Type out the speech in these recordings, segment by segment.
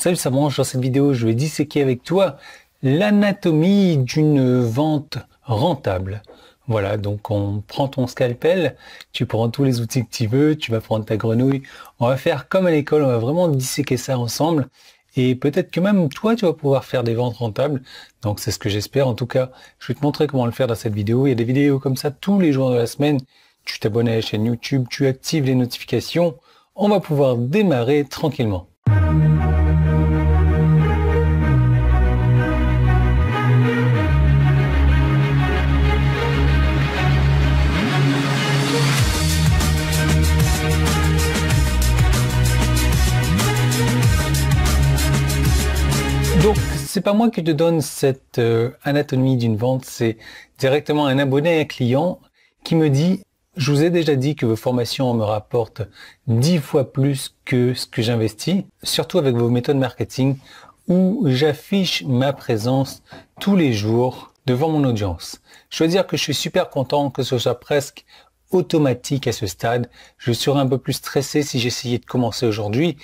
Salut, ça marche Dans cette vidéo, je vais disséquer avec toi l'anatomie d'une vente rentable. Voilà, donc on prend ton scalpel, tu prends tous les outils que tu veux, tu vas prendre ta grenouille. On va faire comme à l'école, on va vraiment disséquer ça ensemble. Et peut-être que même toi, tu vas pouvoir faire des ventes rentables. Donc c'est ce que j'espère. En tout cas, je vais te montrer comment le faire dans cette vidéo. Il y a des vidéos comme ça tous les jours de la semaine. Tu t'abonnes à la chaîne YouTube, tu actives les notifications. On va pouvoir démarrer tranquillement. Donc, c'est pas moi qui te donne cette euh, anatomie d'une vente, c'est directement un abonné, un client qui me dit je vous ai déjà dit que vos formations me rapportent 10 fois plus que ce que j'investis, surtout avec vos méthodes marketing où j'affiche ma présence tous les jours devant mon audience. Je veux dire que je suis super content que ce soit presque automatique à ce stade. Je serais un peu plus stressé si j'essayais de commencer aujourd'hui,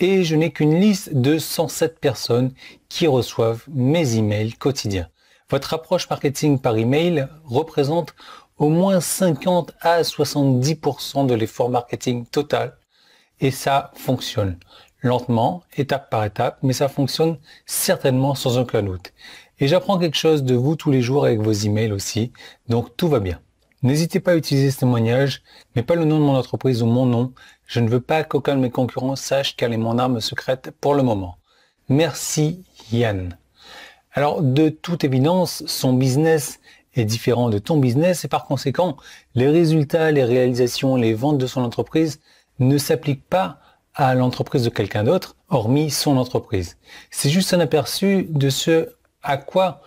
et je n'ai qu'une liste de 107 personnes qui reçoivent mes emails quotidiens. Votre approche marketing par email représente au moins 50 à 70% de l'effort marketing total et ça fonctionne lentement, étape par étape, mais ça fonctionne certainement sans aucun doute. Et j'apprends quelque chose de vous tous les jours avec vos emails aussi, donc tout va bien. N'hésitez pas à utiliser ce témoignage, mais pas le nom de mon entreprise ou mon nom. Je ne veux pas qu'aucun de mes concurrents sache quelle est mon arme secrète pour le moment. Merci Yann. Alors de toute évidence, son business est différent de ton business et par conséquent, les résultats, les réalisations, les ventes de son entreprise ne s'appliquent pas à l'entreprise de quelqu'un d'autre, hormis son entreprise. C'est juste un aperçu de ce à quoi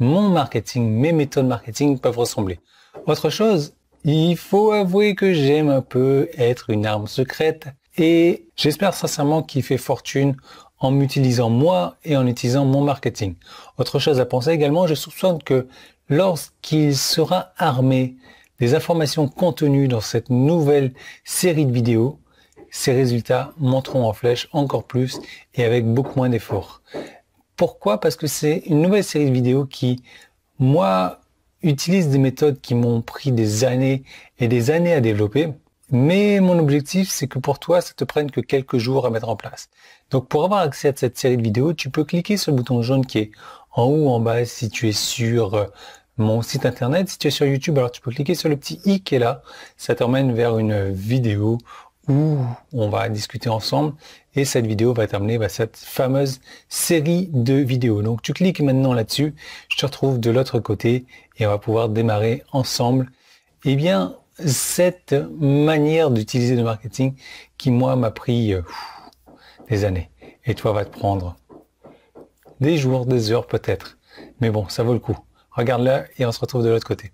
mon marketing, mes méthodes marketing peuvent ressembler. Autre chose, il faut avouer que j'aime un peu être une arme secrète et j'espère sincèrement qu'il fait fortune en m'utilisant moi et en utilisant mon marketing. Autre chose à penser également, je soupçonne que lorsqu'il sera armé des informations contenues dans cette nouvelle série de vidéos, ses résultats monteront en flèche encore plus et avec beaucoup moins d'efforts. Pourquoi Parce que c'est une nouvelle série de vidéos qui, moi, utilise des méthodes qui m'ont pris des années et des années à développer. Mais mon objectif, c'est que pour toi, ça te prenne que quelques jours à mettre en place. Donc pour avoir accès à cette série de vidéos, tu peux cliquer sur le bouton jaune qui est en haut ou en bas si tu es sur euh, mon site internet. Si tu es sur YouTube, alors tu peux cliquer sur le petit i qui est là. Ça t'emmène vers une vidéo on va discuter ensemble. Et cette vidéo va terminer bah, cette fameuse série de vidéos. Donc tu cliques maintenant là-dessus, je te retrouve de l'autre côté et on va pouvoir démarrer ensemble. et eh bien, cette manière d'utiliser le marketing qui, moi, m'a pris euh, des années. Et toi, va te prendre des jours, des heures peut-être. Mais bon, ça vaut le coup. regarde là et on se retrouve de l'autre côté.